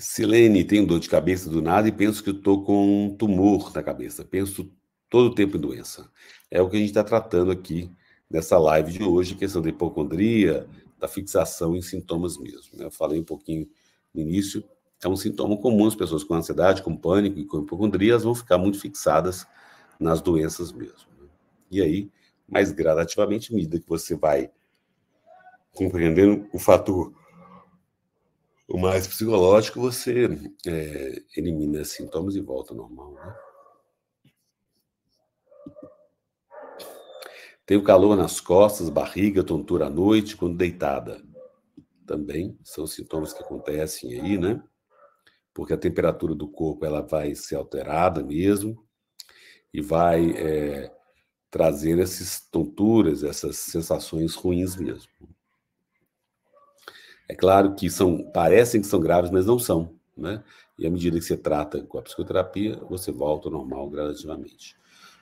Silene, tenho dor de cabeça do nada e penso que estou com um tumor na cabeça. Penso todo o tempo em doença. É o que a gente está tratando aqui nessa live de hoje, questão é da hipocondria, da fixação em sintomas mesmo. Né? Eu falei um pouquinho no início, é um sintoma comum as pessoas com ansiedade, com pânico e com hipocondria, elas vão ficar muito fixadas nas doenças mesmo. Né? E aí, mais gradativamente, à medida que você vai compreendendo o fator o mais psicológico, você é, elimina sintomas e volta ao normal. Né? Tenho calor nas costas, barriga, tontura à noite, quando deitada. Também são sintomas que acontecem aí, né? Porque a temperatura do corpo ela vai ser alterada mesmo e vai é, trazer essas tonturas, essas sensações ruins mesmo. É claro que são, parecem que são graves, mas não são, né? E à medida que você trata com a psicoterapia, você volta ao normal gradativamente.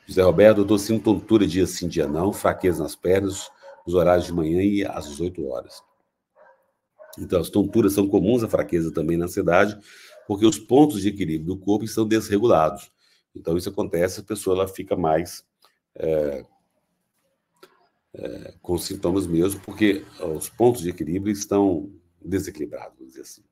José Roberto, estou sinto tontura dia sim, dia não, fraqueza nas pernas, os horários de manhã e às 18 horas. Então, as tonturas são comuns a fraqueza também na ansiedade, porque os pontos de equilíbrio do corpo estão desregulados. Então, isso acontece, a pessoa ela fica mais é, é, com sintomas mesmo, porque os pontos de equilíbrio estão desequilibrados, vamos dizer assim.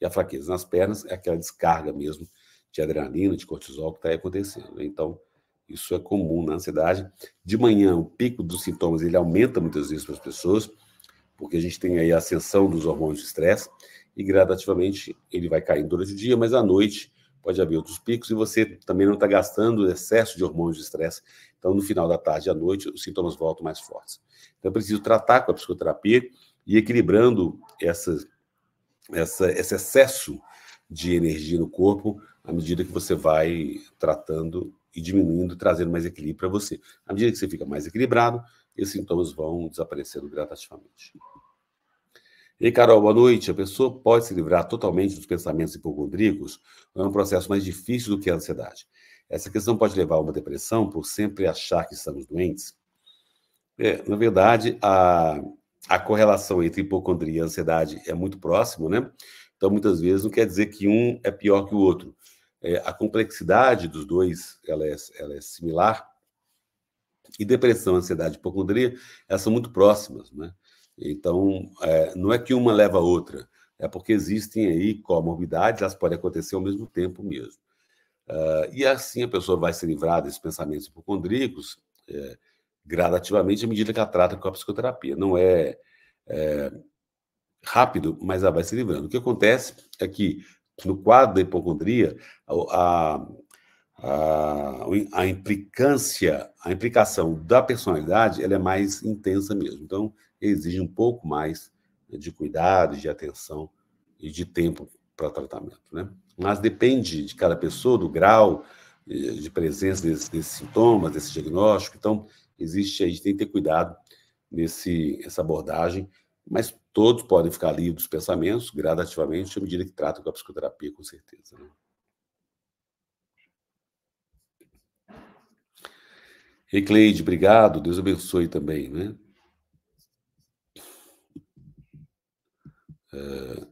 E a fraqueza nas pernas é aquela descarga mesmo de adrenalina, de cortisol que está acontecendo. Né? Então, isso é comum na ansiedade. De manhã, o pico dos sintomas ele aumenta muitas vezes para as pessoas, porque a gente tem aí a ascensão dos hormônios de estresse, e gradativamente ele vai caindo durante o dia, mas à noite pode haver outros picos e você também não está gastando excesso de hormônios de estresse. Então, no final da tarde e à noite, os sintomas voltam mais fortes. Então, é preciso tratar com a psicoterapia e equilibrando essa, essa, esse excesso de energia no corpo à medida que você vai tratando e diminuindo, trazendo mais equilíbrio para você. À medida que você fica mais equilibrado, esses sintomas vão desaparecendo gradativamente. E Carol, boa noite. A pessoa pode se livrar totalmente dos pensamentos hipocondríacos é um processo mais difícil do que a ansiedade? Essa questão pode levar a uma depressão por sempre achar que estamos doentes? É, na verdade, a, a correlação entre hipocondria e ansiedade é muito próxima, né? Então, muitas vezes, não quer dizer que um é pior que o outro. É, a complexidade dos dois ela é, ela é similar. E depressão, ansiedade e hipocondria, elas são muito próximas, né? Então, é, não é que uma leva a outra, é porque existem aí comorbidades, elas podem acontecer ao mesmo tempo mesmo. Uh, e assim a pessoa vai se livrar desses pensamentos hipocondríacos é, gradativamente à medida que ela trata com a psicoterapia. Não é, é rápido, mas ela vai se livrando. O que acontece é que no quadro da hipocondria, a, a, a, a implicância, a implicação da personalidade, ela é mais intensa mesmo. Então, exige um pouco mais de cuidado, de atenção e de tempo para tratamento, né? Mas depende de cada pessoa, do grau eh, de presença desses, desses sintomas, desse diagnóstico. Então, existe, a gente tem que ter cuidado nesse essa abordagem, mas todos podem ficar livres dos pensamentos gradativamente à medida que tratam com a psicoterapia, com certeza. Né? E obrigado, Deus abençoe também, né? Uh,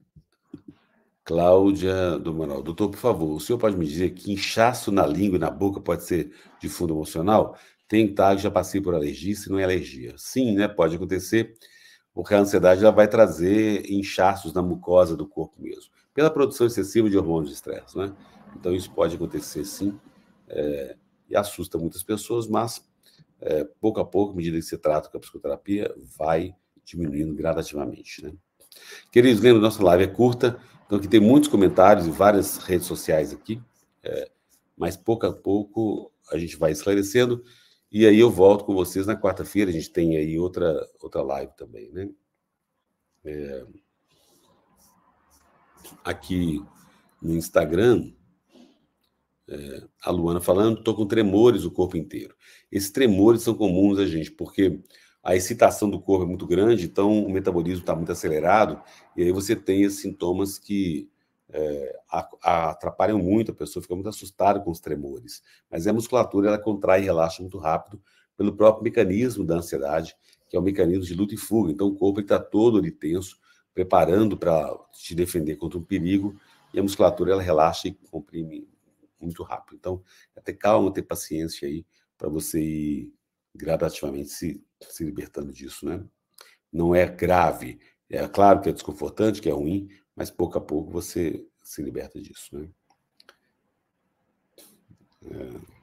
Cláudia do Manuel. Doutor, por favor, o senhor pode me dizer que inchaço na língua e na boca pode ser de fundo emocional? Tem tá, já passei por alergia, se não é alergia. Sim, né? Pode acontecer, porque a ansiedade ela vai trazer inchaços na mucosa do corpo mesmo, pela produção excessiva de hormônios de estresse, né? Então isso pode acontecer sim. É, e assusta muitas pessoas, mas é, pouco a pouco, à medida que se trata com a psicoterapia, vai diminuindo gradativamente. Né? Queridos, lembra, nossa live é curta, então aqui tem muitos comentários e várias redes sociais aqui, é, mas pouco a pouco a gente vai esclarecendo. E aí eu volto com vocês na quarta-feira, a gente tem aí outra, outra live também, né? É, aqui no Instagram, é, a Luana falando, estou com tremores o corpo inteiro. Esses tremores são comuns a né, gente, porque a excitação do corpo é muito grande, então o metabolismo está muito acelerado, e aí você tem esses sintomas que é, atrapalham muito, a pessoa fica muito assustada com os tremores. Mas a musculatura, ela contrai e relaxa muito rápido pelo próprio mecanismo da ansiedade, que é o mecanismo de luta e fuga. Então o corpo está todo ali tenso, preparando para te defender contra um perigo, e a musculatura ela relaxa e comprime muito rápido. Então, é ter calma, ter paciência aí para você ir gradativamente se, se libertando disso, né? Não é grave. É claro que é desconfortante, que é ruim, mas pouco a pouco você se liberta disso, né? É.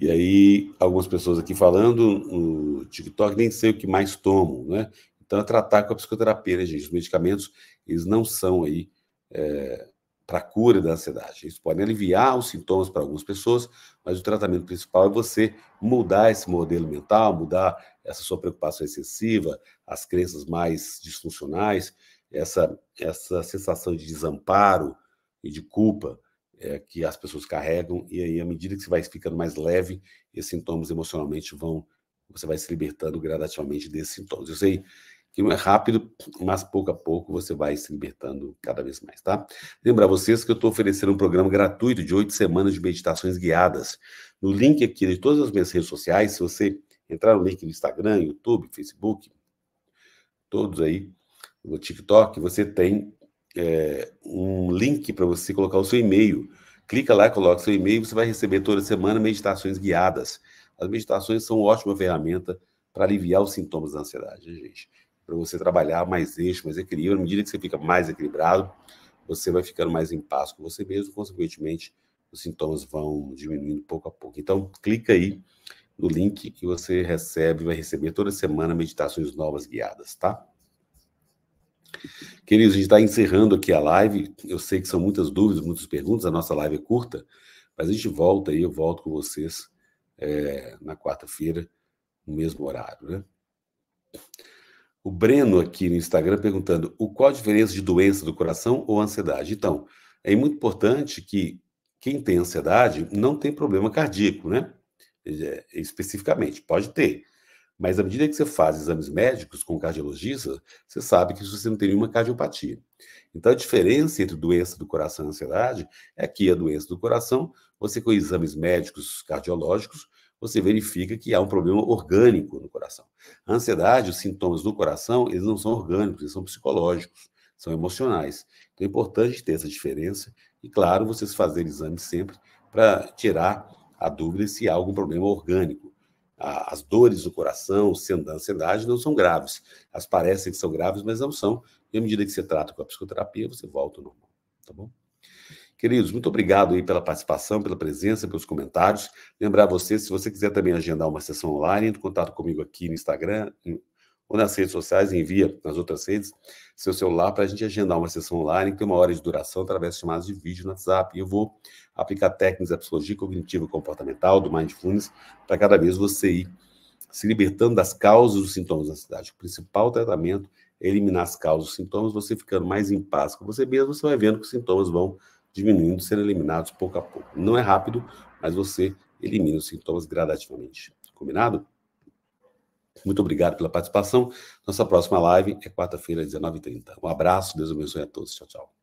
E aí, algumas pessoas aqui falando no TikTok, nem sei o que mais tomam, né? Então, é tratar com a psicoterapia, né, gente? Os medicamentos, eles não são aí é, para a cura da ansiedade. Isso pode aliviar os sintomas para algumas pessoas, mas o tratamento principal é você mudar esse modelo mental, mudar essa sua preocupação excessiva, as crenças mais disfuncionais, essa, essa sensação de desamparo e de culpa é, que as pessoas carregam, e aí, à medida que você vai ficando mais leve, esses sintomas emocionalmente vão. Você vai se libertando gradativamente desses sintomas. Eu sei que não é rápido, mas pouco a pouco você vai se libertando cada vez mais, tá? Lembrar vocês que eu estou oferecendo um programa gratuito de oito semanas de meditações guiadas. No link aqui de todas as minhas redes sociais, se você entrar no link do Instagram, YouTube, Facebook, todos aí, no TikTok, você tem é, um link para você colocar o seu e-mail. Clica lá, coloca seu e-mail, você vai receber toda semana meditações guiadas. As meditações são ótima ferramenta para aliviar os sintomas da ansiedade, né, gente? para você trabalhar mais eixo, mais equilíbrio. À medida que você fica mais equilibrado, você vai ficando mais em paz com você mesmo, consequentemente, os sintomas vão diminuindo pouco a pouco. Então, clica aí no link que você recebe, vai receber toda semana meditações novas guiadas, tá? Queridos, a gente está encerrando aqui a live. Eu sei que são muitas dúvidas, muitas perguntas. A nossa live é curta, mas a gente volta aí, eu volto com vocês é, na quarta-feira, no mesmo horário, né? O Breno aqui no Instagram perguntando o qual a diferença de doença do coração ou ansiedade. Então, é muito importante que quem tem ansiedade não tem problema cardíaco, né? É, especificamente, pode ter. Mas à medida que você faz exames médicos com cardiologista, você sabe que você não tem nenhuma cardiopatia. Então, a diferença entre doença do coração e ansiedade é que a doença do coração, você com exames médicos cardiológicos, você verifica que há um problema orgânico no coração. A ansiedade, os sintomas do coração, eles não são orgânicos, eles são psicológicos, são emocionais. Então é importante ter essa diferença e, claro, vocês fazerem exames sempre para tirar a dúvida se há algum problema orgânico. As dores do coração, sendo da ansiedade, não são graves. Elas parecem que são graves, mas não são. E à medida que você trata com a psicoterapia, você volta ao normal. Tá bom? Queridos, muito obrigado aí pela participação, pela presença, pelos comentários. Lembrar você, se você quiser também agendar uma sessão online, entre em contato comigo aqui no Instagram ou nas redes sociais, envia nas outras redes seu celular para a gente agendar uma sessão online que tem uma hora de duração através de chamadas de vídeo no WhatsApp. E eu vou aplicar técnicas da psicologia cognitiva e comportamental, do Mindfulness, para cada vez você ir se libertando das causas dos sintomas da ansiedade. O principal tratamento é eliminar as causas, dos sintomas, você ficando mais em paz com você mesmo, você vai vendo que os sintomas vão diminuindo, sendo eliminados pouco a pouco. Não é rápido, mas você elimina os sintomas gradativamente. Combinado? Muito obrigado pela participação. Nossa próxima live é quarta-feira, às 19h30. Um abraço, Deus abençoe a todos. Tchau, tchau.